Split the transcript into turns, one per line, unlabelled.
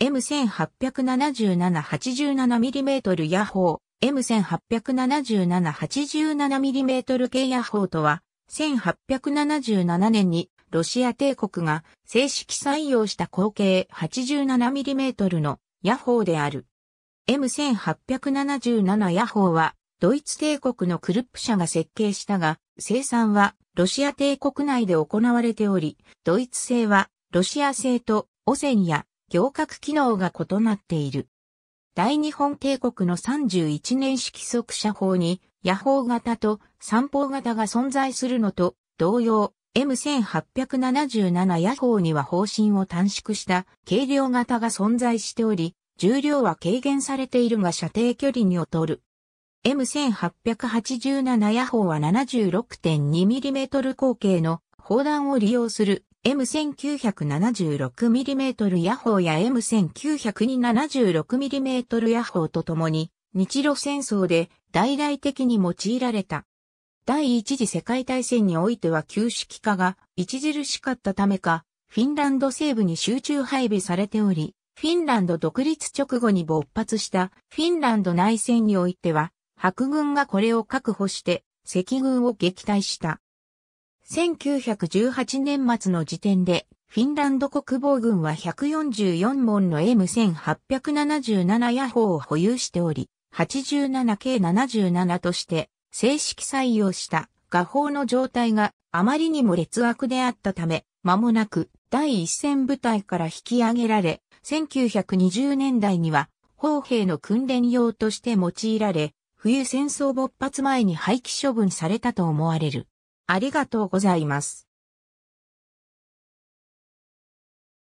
M1877-87mm ヤホー、M1877-87mm 系ヤホーとは、1877年にロシア帝国が正式採用した口径 87mm のヤホーである。M1877 ヤホーは、ドイツ帝国のクルップ社が設計したが、生産はロシア帝国内で行われており、ドイツ製はロシア製とオセンや行革機能が異なっている。大日本帝国の31年式速射砲に、野砲型と三砲型が存在するのと同様、M1877 野砲には方針を短縮した軽量型が存在しており、重量は軽減されているが射程距離に劣る。M1887 野砲は 76.2mm 口径の砲弾を利用する M1976mm ヤホーや M1976mm ヤホーとともに日露戦争で大々的に用いられた。第一次世界大戦においては旧式化が著しかったためか、フィンランド西部に集中配備されており、フィンランド独立直後に勃発したフィンランド内戦においては、白軍がこれを確保して、赤軍を撃退した。1918年末の時点で、フィンランド国防軍は144門の M1877 野砲を保有しており、87K77 として正式採用した画砲の状態があまりにも劣悪であったため、間もなく第一線部隊から引き上げられ、1920年代には砲兵の訓練用として用いられ、冬戦争勃発前に廃棄処分されたと思われる。ありがとうございます。